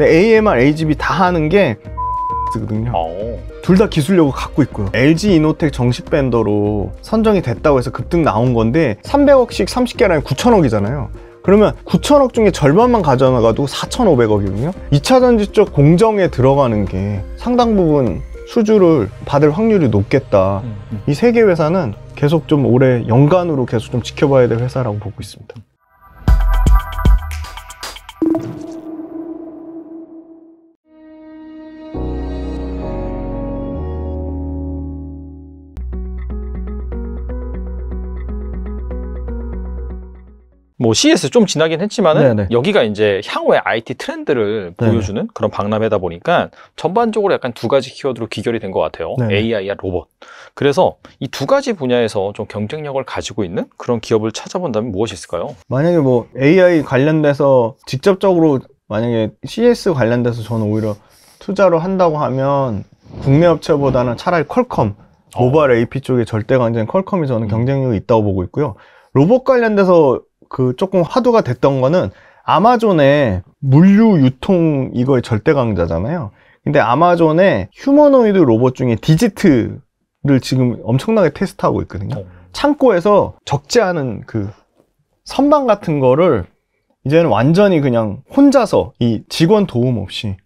AMR, AGB 다 하는 게 거든요 어. 둘다 기술력을 갖고 있고요 LG 이노텍 정식 밴더로 선정이 됐다고 해서 급등 나온 건데 300억씩 30개라면 9천억이잖아요 그러면 9천억 중에 절반만 가져나가도 4,500억이거든요 2차 전지 쪽 공정에 들어가는 게 상당 부분 수주를 받을 확률이 높겠다 음, 음. 이세 개 회사는 계속 좀 올해 연간으로 계속 좀 지켜봐야 될 회사라고 보고 있습니다 뭐 CS 좀 지나긴 했지만은 네네. 여기가 이제 향후의 IT 트렌드를 보여주는 네네. 그런 박람회다 보니까 전반적으로 약간 두 가지 키워드로 귀결이 된 것 같아요. 네네. AI와 로봇. 그래서 이 두 가지 분야에서 좀 경쟁력을 가지고 있는 그런 기업을 찾아본다면 무엇이 있을까요? 만약에 뭐 AI 관련돼서 직접적으로 만약에 CS 관련돼서 저는 오히려 투자로 한다고 하면 국내 업체보다는 차라리 퀄컴 모바일 어. AP 쪽에 절대 강자인 퀄컴이 저는 음. 경쟁력이 있다고 보고 있고요. 로봇 관련돼서 그 조금 화두가 됐던 거는 아마존의 물류 유통 이거의 절대 강자잖아요. 근데 아마존의 휴머노이드 로봇 중에 디지트를 지금 엄청나게 테스트하고 있거든요. 어. 창고에서 적지 않은 그선반 같은 거를 이제는 완전히 그냥 혼자서 이 직원 도움 없이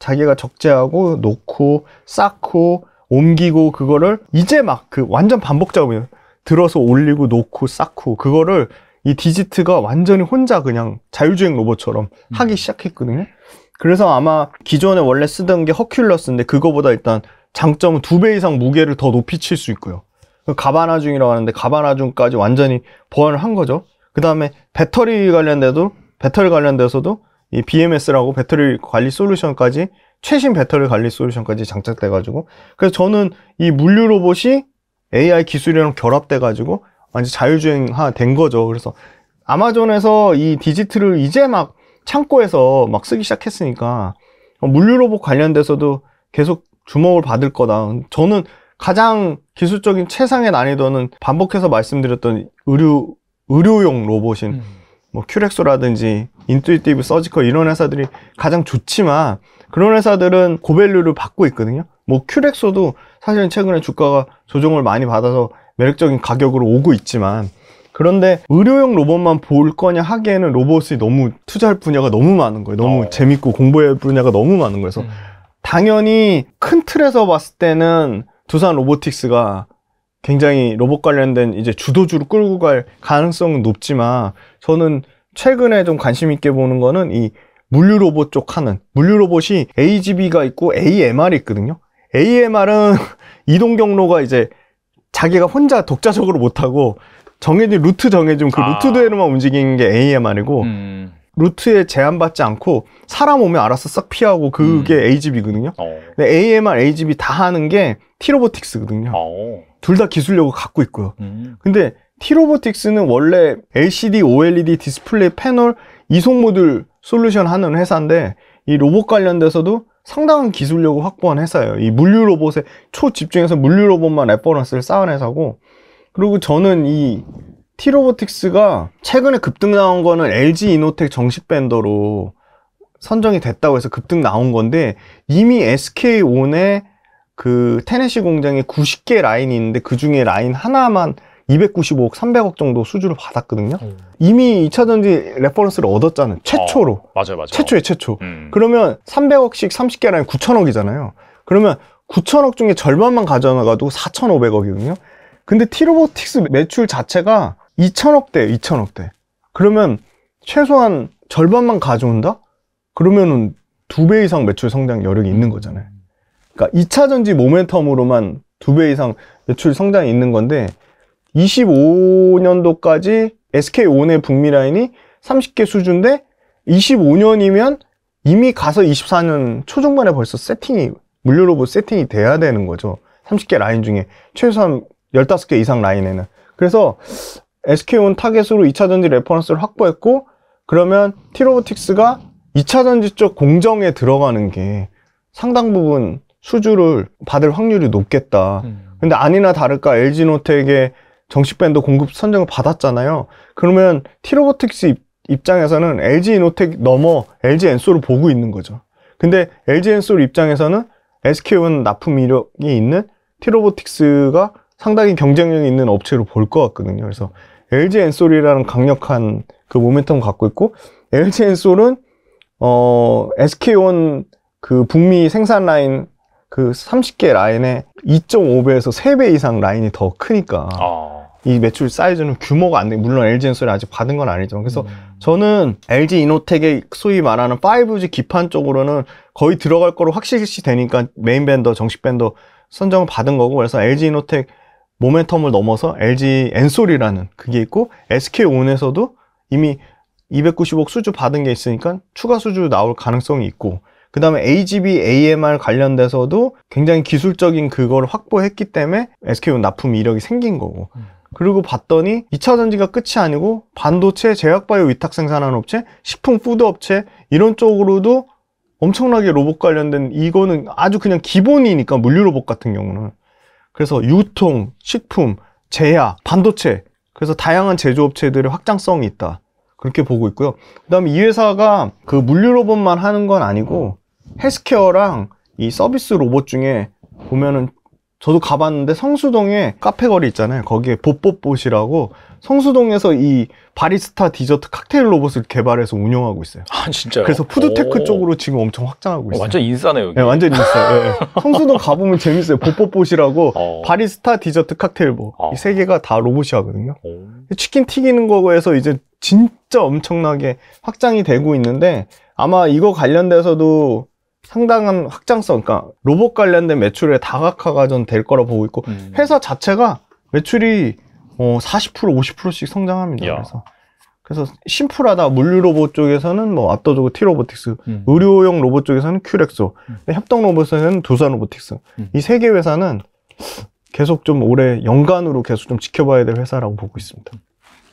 자기가 적재하고 놓고 쌓고 옮기고 그거를 이제 막 그 완전 반복 작업이에요. 들어서 올리고 놓고 쌓고 그거를 이 디지트가 완전히 혼자 그냥 자율주행 로봇처럼 하기 음. 시작했거든요. 그래서 아마 기존에 원래 쓰던 게 허큘러스인데 그거보다 일단 장점은 두 배 이상 무게를 더 높이 칠 수 있고요. 그 가바나중이라고 하는데 가바나중까지 완전히 보완을 한 거죠. 그 다음에 배터리 관련돼도 배터리 관련돼서도 이 BMS라고 배터리 관리 솔루션까지 최신 배터리 관리 솔루션까지 장착돼 가지고 그래서 저는 이 물류 로봇이 AI 기술이랑 결합돼 가지고 완전 자율주행화 된 거죠. 그래서 아마존에서 이 디지트를 이제 막 창고에서 막 쓰기 시작했으니까 물류로봇 관련돼서도 계속 주목을 받을 거다. 저는 가장 기술적인 최상의 난이도는 반복해서 말씀드렸던 의료 의료용 로봇인 음. 뭐 큐렉소라든지 인투이티브 서지컬 이런 회사들이 가장 좋지만 그런 회사들은 고밸류를 받고 있거든요. 뭐 큐렉소도 사실은 최근에 주가가 조정을 많이 받아서 매력적인 가격으로 오고 있지만 그런데 의료용 로봇만 볼 거냐 하기에는 로봇이 너무 투자할 분야가 너무 많은 거예요. 너무 어. 재밌고 공부할 분야가 너무 많은 거예요. 그래서 음. 당연히 큰 틀에서 봤을 때는 두산 로보틱스가 굉장히 로봇 관련된 이제 주도주로 끌고 갈 가능성은 높지만 저는 최근에 좀 관심 있게 보는 거는 이 물류 로봇 쪽 하는 물류 로봇이 AGV가 있고 AMR이 있거든요. AMR은 이동 경로가 이제 자기가 혼자 독자적으로 못하고 정해진 루트 정해진그 아. 루트대로만 움직이는 게 AMR이고 음. 루트에 제한받지 않고 사람 오면 알아서 싹 피하고 그게 음. AGB거든요. 어. 근데 AMR, AGB 다 하는 게 T로보틱스거든요. 어. 둘다 기술력을 갖고 있고요. 음. 근데 T로보틱스는 원래 LCD, OLED 디스플레이 패널 이송 모듈 솔루션 하는 회사인데 이 로봇 관련돼서도 상당한 기술력을 확보한 회사예요. 이 물류 로봇에 초집중해서 물류 로봇만 레퍼런스를 쌓은 회사고 그리고 저는 이 티로보틱스가 최근에 급등 나온 거는 LG 이노텍 정식 밴더로 선정이 됐다고 해서 급등 나온 건데 이미 SK온의 그 테네시 공장에 90개 라인이 있는데 그 중에 라인 하나만 295억, 300억 정도 수주를 받았거든요. 음. 이미 2차전지 레퍼런스를 얻었잖아요. 어, 최초로. 어, 맞아요, 맞아요. 최초의 최초. 음. 그러면 300억씩 30개라면 9천억이잖아요. 그러면 9천억 중에 절반만 가져가도 4,500억이거든요. 근데 티로보틱스 매출 자체가 2천억대, 2천억대. 그러면 최소한 절반만 가져온다? 그러면은 두 배 이상 매출 성장 여력이 있는 거잖아요. 그러니까 2차전지 모멘텀으로만 두 배 이상 매출 성장이 있는 건데 25년도까지 SK온의 북미 라인이 30개 수준인데 25년이면 이미 가서 24년 초중반에 벌써 세팅이 물류 로봇 세팅이 돼야 되는 거죠. 30개 라인 중에 최소한 15개 이상 라인에는. 그래서 SK온 타겟으로 2차전지 레퍼런스를 확보했고 그러면 티로보틱스가 2차전지 쪽 공정에 들어가는 게 상당 부분 수주를 받을 확률이 높겠다. 음. 근데 아니나 다를까 LG노텍의 정식 밴드 공급 선정을 받았잖아요. 그러면 티로보틱스 입장에서는 LG 이노텍 넘어 LG 엔솔을 보고 있는 거죠. 근데 LG 엔솔 입장에서는 SK온 납품 이력이 있는 티로보틱스가 상당히 경쟁력이 있는 업체로 볼 것 같거든요. 그래서 LG 엔솔이라는 강력한 그 모멘텀 갖고 있고 LG 엔솔은 어 SK온 그 북미 생산 라인 그 30개 라인에 2.5배에서 3배 이상 라인이 더 크니까 아... 이 매출 사이즈는 규모가 안 돼. 물론 LG 엔솔이 아직 받은 건 아니지만. 그래서 음. 저는 LG 이노텍의 소위 말하는 5G 기판 쪽으로는 거의 들어갈 거로 확실시 되니까 메인 밴더, 정식 밴더 선정을 받은 거고. 그래서 LG 이노텍 모멘텀을 넘어서 LG 엔솔이라는 그게 있고 SK 온에서도 이미 290억 수주 받은 게 있으니까 추가 수주 나올 가능성이 있고 그 다음에 AGB, AMR 관련돼서도 굉장히 기술적인 그걸 확보했기 때문에 SK온 납품 이력이 생긴 거고 음. 그리고 봤더니 2차 전지가 끝이 아니고 반도체, 제약바이오 위탁 생산하는 업체, 식품 푸드 업체 이런 쪽으로도 엄청나게 로봇 관련된 이거는 아주 그냥 기본이니까 물류 로봇 같은 경우는 그래서 유통, 식품, 제약, 반도체 그래서 다양한 제조업체들의 확장성이 있다 그렇게 보고 있고요 그 다음에 이 회사가 그 물류 로봇만 하는 건 아니고 헬스케어랑 이 서비스 로봇 중에 보면은 저도 가봤는데 성수동에 카페거리 있잖아요 거기에 보뽀봇이라고 성수동에서 이 바리스타 디저트 칵테일 로봇을 개발해서 운영하고 있어요 아 진짜요? 그래서 푸드테크 쪽으로 지금 엄청 확장하고 어, 있어요 어, 완전 인싸네요 여기 네, 완전 인싸 네. 성수동 가보면 재밌어요 보뽀봇이라고 어. 바리스타 디저트 칵테일 뭐 이세 어. 개가 다 로봇이 하거든요 치킨 튀기는 거에서 이제 진짜 엄청나게 확장이 되고 있는데 아마 이거 관련돼서도 상당한 확장성, 그러니까 로봇 관련된 매출에 다각화가 좀 될 거라 보고 있고 음. 회사 자체가 매출이 어40% 50%씩 성장합니다. 야. 그래서 그래서 심플하다 물류 로봇 쪽에서는 뭐 압도적으로 티 로보틱스, 음. 의료용 로봇 쪽에서는 큐렉소, 음. 협동 로봇에는 서 두산 로보틱스 음. 이세 개 회사는 계속 좀 올해 연간으로 계속 좀 지켜봐야 될 회사라고 보고 있습니다.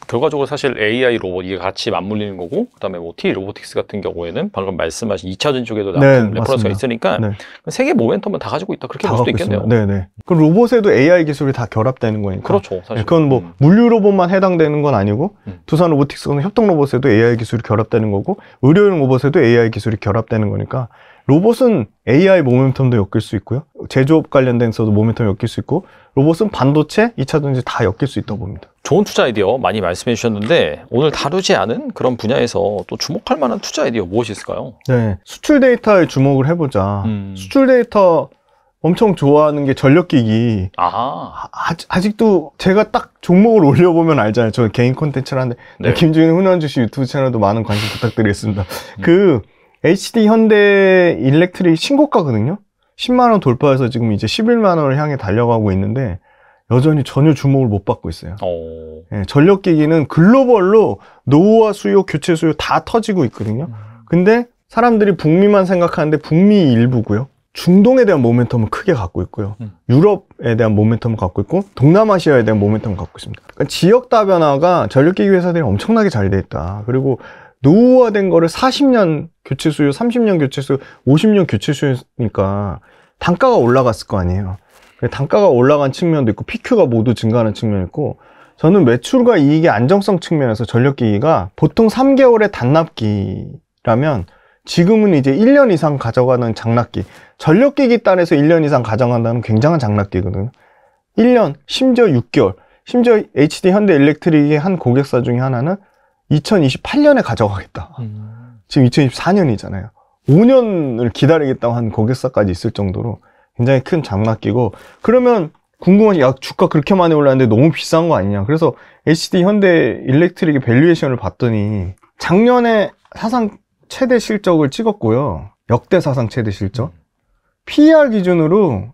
결과적으로 사실 AI 로봇 이게 같이 맞물리는 거고 그다음에 뭐 T 로보틱스 같은 경우에는 방금 말씀하신 2차전 쪽에도 나온 네, 레퍼런스가 맞습니다. 있으니까 네. 세계 모멘텀은 다 가지고 있다 그렇게 볼 수도 있겠네요. 네네. 그 로봇에도 AI 기술이 다 결합되는 거니까. 그렇죠. 네, 사실. 그건 뭐 음. 물류 로봇만 해당되는 건 아니고 음. 두산 로보틱스는 협동 로봇에도 AI 기술이 결합되는 거고 의료용 로봇에도 AI 기술이 결합되는 거니까 로봇은 AI 모멘텀도 엮일 수 있고요. 제조업 관련된서도 모멘텀 엮일 수 있고 로봇은 반도체, 2차 전지 다 엮일 수 있다고 봅니다. 좋은 투자 아이디어 많이 말씀해 주셨는데 오늘 다루지 않은 그런 분야에서 또 주목할 만한 투자 아이디어 무엇이 있을까요? 네, 수출 데이터에 주목을 해보자. 음. 수출 데이터 엄청 좋아하는 게 전력기기. 아. 아. 직도 제가 딱 종목을 올려보면 알잖아요. 저 개인 콘텐츠를 하는데. 네. 김주인 훈원주씨 유튜브 채널도 많은 관심 부탁드리겠습니다. 음. 그, HD 현대 일렉트릭 신고가거든요 10만원 돌파해서 지금 이제 11만원을 향해 달려가고 있는데 여전히 전혀 주목을 못 받고 있어요 오... 어. 예, 전력기기는 글로벌로 노후화 수요, 교체 수요 다 터지고 있거든요 음... 근데 사람들이 북미만 생각하는데 북미 일부고요 중동에 대한 모멘텀은 크게 갖고 있고요. 음. 유럽에 대한 모멘텀을 갖고 있고 동남아시아에 대한 모멘텀을 갖고 있습니다. 그러니까 지역 다변화가 전력기기 회사들이 엄청나게 잘 돼 있다. 그리고 노후화된 거를 40년 교체 수요, 30년 교체 수 50년 교체 수요니까 단가가 올라갔을 거 아니에요. 단가가 올라간 측면도 있고 PQ가 모두 증가하는 측면 이 있고 저는 매출과 이익의 안정성 측면에서 전력기기가 보통 3개월의 단납기라면 지금은 이제 1년 이상 가져가는 장납기 전력기기 단에서 1년 이상 가져간다면 굉장한 장납기거든요 1년 심지어 6개월 심지어 HD 현대 일렉트릭의 한 고객사 중에 하나는 2028년에 가져가겠다. 음. 지금 2024년이잖아요. 5년을 기다리겠다고 한고객사까지 있을 정도로 굉장히 큰 장난기고 그러면 궁금한 게 야, 주가 그렇게 많이 올랐는데 너무 비싼 거 아니냐. 그래서 HD 현대 일렉트릭의 밸류에이션을 봤더니 작년에 사상 최대 실적을 찍었고요. 역대 사상 최대 실적. 음. PER 기준으로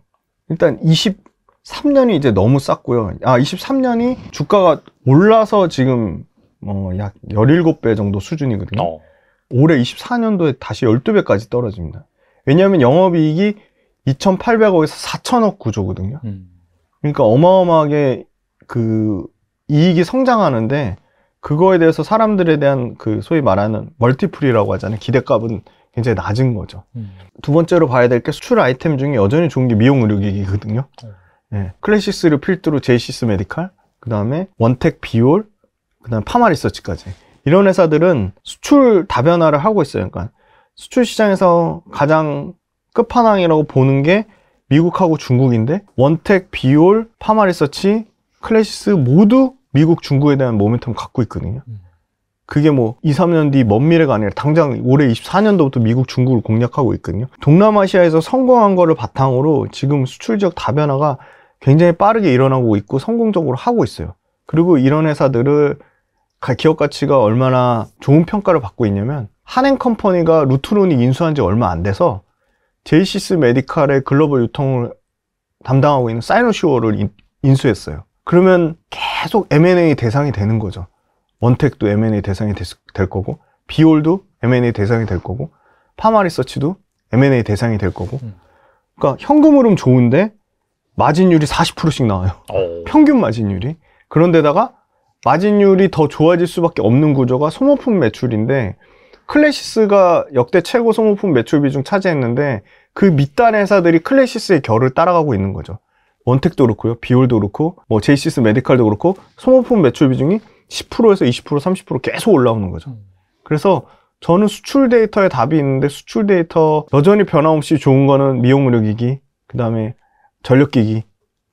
일단 23년이 이제 너무 쌌고요. 아, 23년이 주가가 올라서 지금 어, 약 17배 정도 수준이거든요. 어. 올해 24년도에 다시 12배까지 떨어집니다. 왜냐하면 영업이익이 2,800억에서 4,000억 구조거든요. 음. 그러니까 어마어마하게 그 이익이 성장하는데 그거에 대해서 사람들에 대한 그 소위 말하는 멀티플이라고 하잖아요. 기대값은 굉장히 낮은 거죠. 음. 두 번째로 봐야 될 게 수출 아이템 중에 여전히 좋은 게 미용 의료기기거든요. 음. 어. 네. 예, 클래시스를 필두로 제이시스 메디칼, 그 다음에 원택 비올, 그다음 파마 리서치까지 이런 회사들은 수출 다변화를 하고 있어요. 그러니까 수출 시장에서 가장 끝판왕이라고 보는 게 미국하고 중국인데 원텍, 비올, 파마 리서치, 클래시스 모두 미국, 중국에 대한 모멘텀 갖고 있거든요. 음. 그게 뭐 2, 3년 뒤 먼 미래가 아니라 당장 올해 24년도부터 미국, 중국을 공략하고 있거든요. 동남아시아에서 성공한 거를 바탕으로 지금 수출 적 다변화가 굉장히 빠르게 일어나고 있고 성공적으로 하고 있어요. 그리고 이런 회사들을 기업 가치가 얼마나 좋은 평가를 받고 있냐면 한행 컴퍼니가 루트론이 인수한 지 얼마 안 돼서 제이시스 메디칼의 글로벌 유통을 담당하고 있는 사이노슈어를 인수했어요. 그러면 계속 M&A 대상이 되는 거죠. 원택도 M&A 대상이 될 거고 비올도 M&A 대상이 될 거고 파마리서치도 M&A 대상이 될 거고 음. 그러니까 현금 흐름 좋은데 마진율이 40%씩 나와요. 오. 어. 평균 마진율이. 그런데다가 마진율이 더 좋아질 수밖에 없는 구조가 소모품 매출인데 클래시스가 역대 최고 소모품 매출 비중 차지했는데 그 밑단 회사들이 클래시스의 결을 따라가고 있는 거죠. 원택도 그렇고요. 비올도 그렇고 뭐 제이시스 메디칼도 그렇고 소모품 매출 비중이 10%에서 20% 30% 계속 올라오는 거죠. 그래서 저는 수출 데이터에 답이 있는데 수출 데이터 여전히 변함없이 좋은 거는 미용 의료기기, 그다음에 전력기기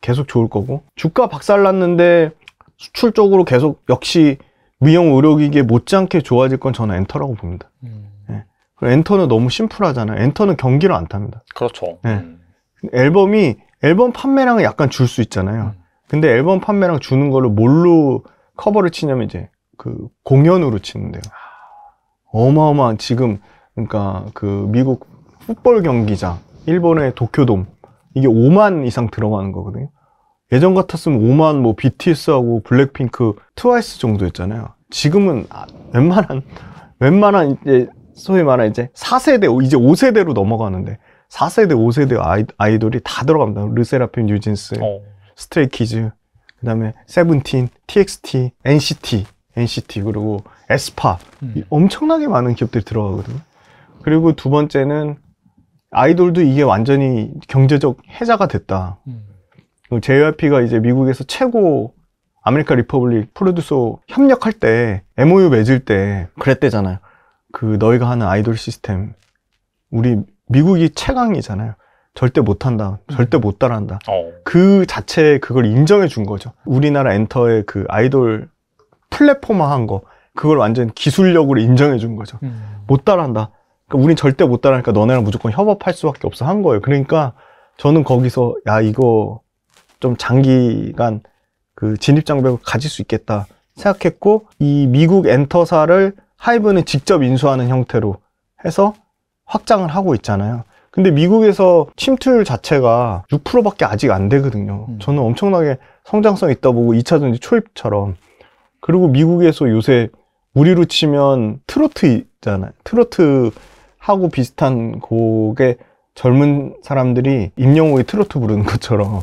계속 좋을 거고 주가 박살났는데 수출 쪽으로 계속 역시 미용 의료기기에 못지않게 좋아질 건 저는 엔터라고 봅니다. 음. 네. 엔터는 너무 심플하잖아요. 엔터는 경기를 안 탑니다. 그렇죠. 네. 음. 앨범이 앨범 판매량을 약간 줄 수 있잖아요. 음. 근데 앨범 판매량 주는 걸로 뭘로 커버를 치냐면 이제 그 공연으로 치는데요. 아. 어마어마한 지금 그러니까 그 미국 풋볼 경기장 일본의 도쿄돔 이게 5만 이상 들어가는 거거든요. 예전 같았으면 오만 뭐 BTS하고 블랙핑크, 트와이스 정도였잖아요. 지금은 아, 웬만한 웬만한 이제 소위 말하는 이제 4세대 이제 5세대로 넘어가는데 4세대 5세대 아이, 아이돌이 다 들어갑니다. 르세라핌, 뉴진스, 어. 스트레이키즈, 그다음에 세븐틴, TXT, NCT, NCT 그리고 에스파 음. 엄청나게 많은 기업들이 들어가거든요. 그리고 두 번째는 아이돌도 이게 완전히 경제적 해자가 됐다. 음. JYP가 이제 미국에서 최고 아메리카 리퍼블릭 프로듀서 협력할 때 MOU 맺을 때 그랬대잖아요. 그 너희가 하는 아이돌 시스템 우리 미국이 최강이잖아요. 절대 못한다. 절대 못 따라한다. 어. 그 자체에 그걸 인정해 준 거죠. 우리나라 엔터의 그 아이돌 플랫폼화한 거 그걸 완전 기술력으로 인정해 준 거죠. 음. 못 따라한다. 그러니까 우린 절대 못 따라하니까 너네랑 무조건 협업할 수밖에 없어 한 거예요. 그러니까 저는 거기서 야 이거 좀 장기간 그 진입 장벽을 가질 수 있겠다 생각했고 이 미국 엔터사를 하이브는 직접 인수하는 형태로 해서 확장을 하고 있잖아요. 근데 미국에서 침투율 자체가 6%밖에 아직 안 되거든요. 음. 저는 엄청나게 성장성 있다 보고 2차전지 초입처럼 그리고 미국에서 요새 우리로 치면 트로트잖아요. 있 트로트하고 비슷한 곡에 젊은 사람들이 임영웅의 트로트 부르는 것처럼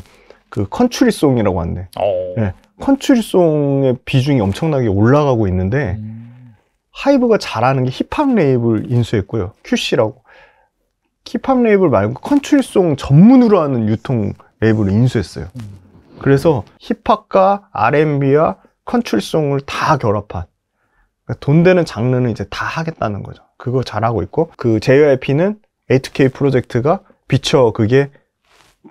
그 컨츄리송이라고 하는데 네, 어. 컨츄리송의 예, 비중이 엄청나게 올라가고 있는데 음. 하이브가 잘하는 게 힙합 레이블 인수했고요 QC라고 힙합 레이블 말고 컨츄리송 전문으로 하는 유통 레이블을 인수했어요 음. 그래서 힙합과 R&B와 컨츄리송을 다 결합한 그러니까 돈 되는 장르는 이제 다 하겠다는 거죠 그거 잘하고 있고 그 JYP는 A2K 프로젝트가 비쳐 그게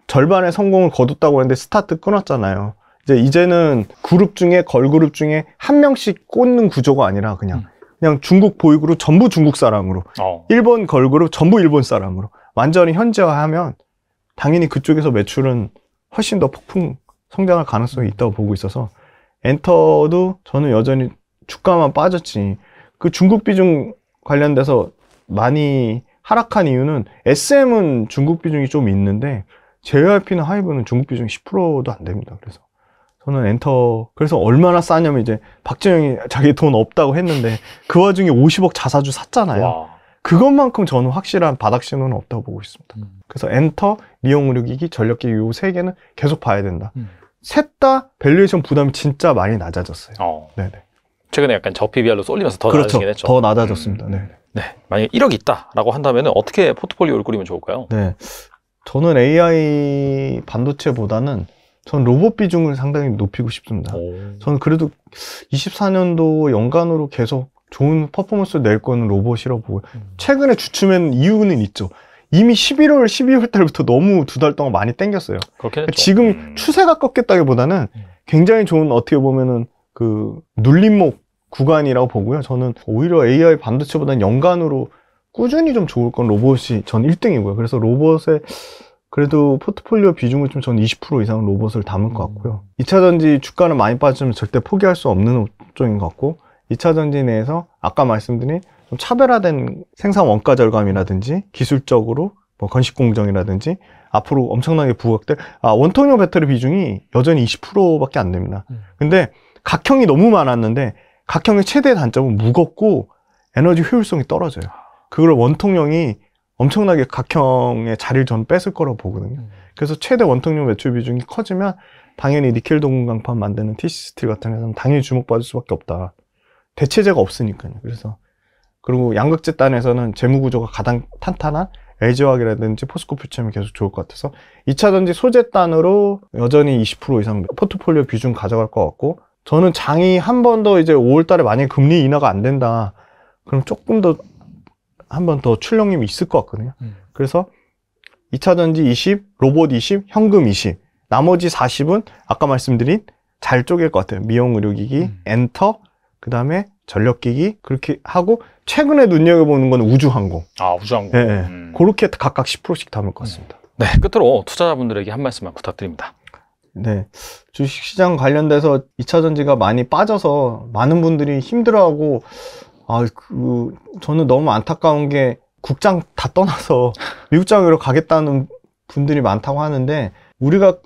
절반의 성공을 거뒀다고 했는데 스타트 끊었잖아요. 이제 이제는 그룹 중에 걸그룹 중에 한 명씩 꽂는 구조가 아니라 그냥 음. 그냥 중국 보이그룹 전부 중국 사람으로 어. 일본 걸그룹 전부 일본 사람으로 완전히 현지화하면 당연히 그쪽에서 매출은 훨씬 더 폭풍 성장할 가능성이 있다고 보고 있어서 엔터도 저는 여전히 주가만 빠졌지 그 중국 비중 관련돼서 많이 하락한 이유는 SM은 중국 비중이 좀 있는데 JYP나 하이브는 중국 비중이 10%도 안 됩니다. 그래서 저는 엔터 그래서 얼마나 싸냐면 이제 박진영이 자기 돈 없다고 했는데 그 와중에 50억 자사주 샀잖아요. 와. 그것만큼 저는 확실한 바닥 신호는 없다고 보고 있습니다. 음. 그래서 엔터, 미용의료기기, 전력기기 요 세 개는 계속 봐야 된다. 음. 셋다 밸류에이션 부담이 진짜 많이 낮아졌어요. 어. 네네. 최근에 약간 저 PBR로 쏠리면서 더 그렇죠. 낮아지긴 했죠. 더 낮아졌습니다. 음. 네. 네. 만약에 1억 있다라고 한다면 어떻게 포트폴리오를 꾸리면 좋을까요? 네. 저는 AI 반도체보다는 전 로봇 비중을 상당히 높이고 싶습니다. 오. 저는 그래도 24년도 연간으로 계속 좋은 퍼포먼스 를낼 거는 로봇이라고 보고 음. 최근에 주춤한 이유는 있죠. 이미 11월, 12월 달부터 너무 두 달 동안 많이 땡겼어요. 그러니까 지금 음. 추세가 꺾였다기보다는 음. 굉장히 좋은 어떻게 보면은 그 눌림목 구간이라고 보고요. 저는 오히려 AI 반도체보다는 연간으로 꾸준히 좀 좋을 건 로봇이 전 1등이고요. 그래서 로봇에 그래도 포트폴리오 비중을 좀전 20% 이상 로봇을 담을 것 음. 같고요. 2차 전지 주가는 많이 빠지면 절대 포기할 수 없는 업종인 것 같고 2차 전지 내에서 아까 말씀드린 좀 차별화된 생산 원가 절감이라든지 기술적으로 뭐 건식 공정이라든지 앞으로 엄청나게 부각될 아 원통형 배터리 비중이 여전히 20%밖에 안 됩니다. 음. 근데 각형이 너무 많았는데 각형의 최대 단점은 무겁고 에너지 효율성이 떨어져요. 그걸 원통형이 엄청나게 각형의 자리를 저는 뺏을 거라고 보거든요. 음. 그래서 최대 원통형 매출 비중이 커지면 당연히 니켈 동금 강판 만드는 TC스틸 같은 회사는 당연히 주목받을 수밖에 없다. 대체제가 없으니까요. 그래서 그리고 양극재단에서는 재무구조가 가장 탄탄한 LG화학이라든지 포스코 퓨처이 계속 좋을 것 같아서 2차 전지 소재단으로 여전히 20% 이상 포트폴리오 비중 가져갈 것 같고 저는 장이 한 번 더 이제 5월 달에 만약에 금리 인하가 안 된다 그럼 조금 더 한번더 출렁임이 있을 것 같거든요. 음. 그래서 2차 전지 20, 로봇 20, 현금 20. 나머지 40은 아까 말씀드린 잘 쪼갤 것 같아요. 미용 의료기기, 음. 엔터, 그 다음에 전력기기 그렇게 하고 최근에 눈여겨보는 건 우주항공. 아 우주항공. 네, 예, 네. 예. 음. 그렇게 각각 10%씩 담을 것 같습니다. 음. 네, 끝으로 투자자분들에게 한 말씀만 부탁드립니다. 네, 주식시장 관련돼서 2차 전지가 많이 빠져서 많은 분들이 힘들어하고 아, 그, 저는 너무 안타까운 게 국장 다 떠나서 미국장으로 가겠다는 분들이 많다고 하는데 우리가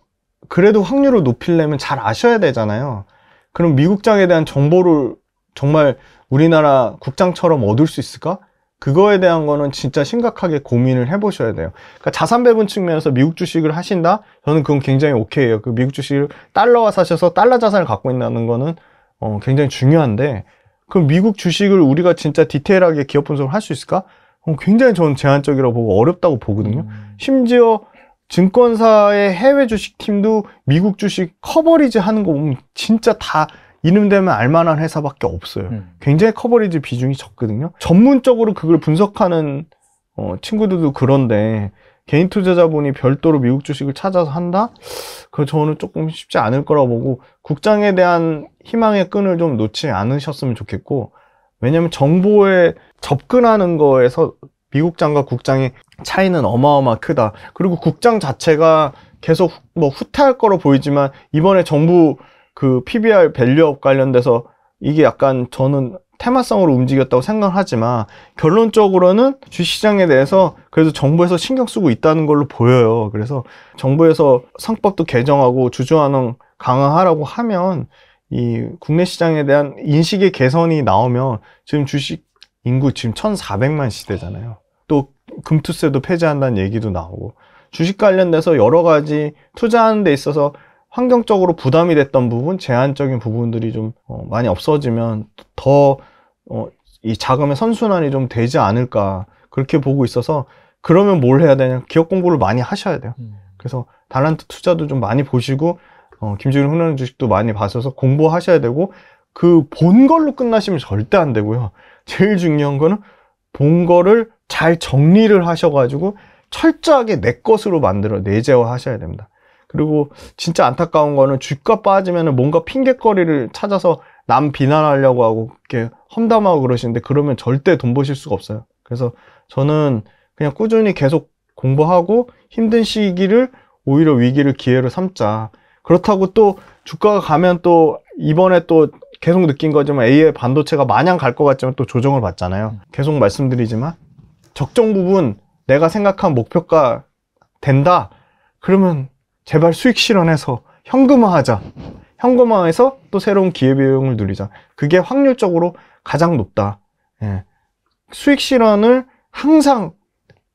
그래도 확률을 높이려면 잘 아셔야 되잖아요. 그럼 미국장에 대한 정보를 정말 우리나라 국장처럼 얻을 수 있을까? 그거에 대한 거는 진짜 심각하게 고민을 해보셔야 돼요. 그러니까 자산 배분 측면에서 미국 주식을 하신다? 저는 그건 굉장히 오케이예요. 그 미국 주식을 달러와 사셔서 달러 자산을 갖고 있다는 거는 어, 굉장히 중요한데 그럼 미국 주식을 우리가 진짜 디테일하게 기업 분석을 할 수 있을까? 그럼 굉장히 저는 제한적이라고 보고 어렵다고 보거든요. 음. 심지어 증권사의 해외 주식팀도 미국 주식 커버리지 하는 거 보면 진짜 다 이름되면 알만한 회사밖에 없어요. 음. 굉장히 커버리지 비중이 적거든요. 전문적으로 그걸 분석하는 어, 친구들도 그런데 개인 투자자분이 별도로 미국 주식을 찾아서 한다? 그 저는 조금 쉽지 않을 거라고 보고 국장에 대한 희망의 끈을 좀 놓지 않으셨으면 좋겠고 왜냐면 정보에 접근하는 거에서 미국장과 국장의 차이는 어마어마 크다. 그리고 국장 자체가 계속 뭐 후퇴할 거로 보이지만 이번에 정부 그 PBR 밸류업 관련돼서 이게 약간 저는 테마성으로 움직였다고 생각하지만 결론적으로는 주시장에 대해서 그래도 정부에서 신경 쓰고 있다는 걸로 보여요. 그래서 정부에서 상법도 개정하고 주주환원 강화하라고 하면 이 국내 시장에 대한 인식의 개선이 나오면 지금 주식 인구 지금 1,400만 시대잖아요. 또 금투세도 폐지한다는 얘기도 나오고 주식 관련돼서 여러 가지 투자하는 데 있어서 환경적으로 부담이 됐던 부분, 제한적인 부분들이 좀 어, 많이 없어지면 더 어, 이 자금의 선순환이 좀 되지 않을까 그렇게 보고 있어서 그러면 뭘 해야 되냐 기업 공부를 많이 하셔야 돼요. 음. 그래서 달란트 투자도 좀 많이 보시고 어, 김지훈 훈련 주식도 많이 봐셔서 공부하셔야 되고 그 본 걸로 끝나시면 절대 안 되고요. 제일 중요한 거는 본 거를 잘 정리를 하셔가지고 철저하게 내 것으로 만들어 내재화 하셔야 됩니다. 그리고 진짜 안타까운 거는 주가 빠지면 뭔가 핑계거리를 찾아서 남 비난하려고 하고 이렇게 험담하고 그러시는데 그러면 절대 돈 버실 수가 없어요. 그래서 저는 그냥 꾸준히 계속 공부하고 힘든 시기를 오히려 위기를 기회로 삼자. 그렇다고 또 주가가 가면 또 이번에 또 계속 느낀 거지만 AI 반도체가 마냥 갈 것 같지만 또 조정을 받잖아요. 계속 말씀드리지만 적정 부분 내가 생각한 목표가 된다. 그러면 제발 수익 실현해서 현금화하자. 현금화해서 또 새로운 기회비용을 누리자. 그게 확률적으로 가장 높다. 예. 수익 실현을 항상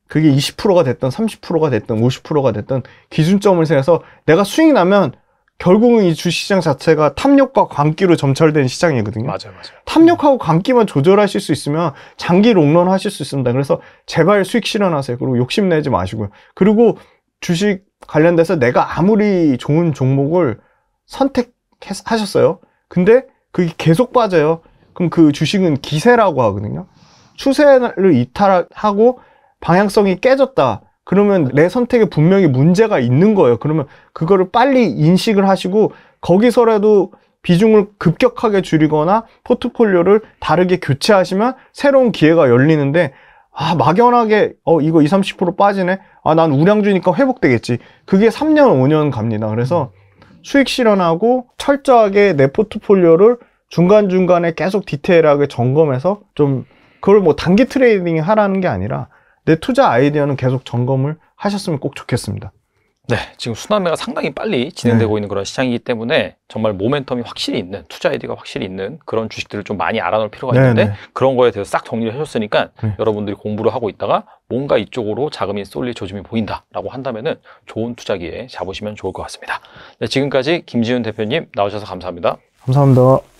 그게 20%가 됐든 30%가 됐든 50%가 됐든 기준점을 세서 워 내가 수익 나면 결국은 이 주시장 자체가 탐욕과 광기로 점철된 시장이거든요. 맞아요, 맞아요. 음. 탐욕하고 광기만 조절하실 수 있으면 장기 롱런 하실 수 있습니다. 그래서 제발 수익 실현하세요. 그리고 욕심내지 마시고요. 그리고 주식 관련돼서 내가 아무리 좋은 종목을 선택하셨어요. 근데 그게 계속 빠져요. 그럼 그 주식은 기세라고 하거든요. 추세를 이탈하고 방향성이 깨졌다. 그러면 내 선택에 분명히 문제가 있는 거예요. 그러면 그거를 빨리 인식을 하시고 거기서라도 비중을 급격하게 줄이거나 포트폴리오를 다르게 교체하시면 새로운 기회가 열리는데 아 막연하게 어 이거 20, 30% 빠지네 아, 난 우량주니까 회복되겠지. 그게 3년, 5년 갑니다. 그래서 음. 수익 실현하고 철저하게 내 포트폴리오를 중간중간에 계속 디테일하게 점검해서 좀 그걸 뭐 단기 트레이딩 하라는 게 아니라 내 투자 아이디어는 계속 점검을 하셨으면 꼭 좋겠습니다. 네, 지금 순환매가 상당히 빨리 진행되고 네. 있는 그런 시장이기 때문에 정말 모멘텀이 확실히 있는 투자 아이디가 확실히 있는 그런 주식들을 좀 많이 알아놓을 필요가 네, 있는데 네. 그런 거에 대해서 싹 정리를 해줬으니까 네. 여러분들이 공부를 하고 있다가 뭔가 이쪽으로 자금이 쏠릴 조짐이 보인다라고 한다면은 좋은 투자기에 잡으시면 좋을 것 같습니다. 네, 지금까지 김지윤 대표님 나오셔서 감사합니다. 감사합니다.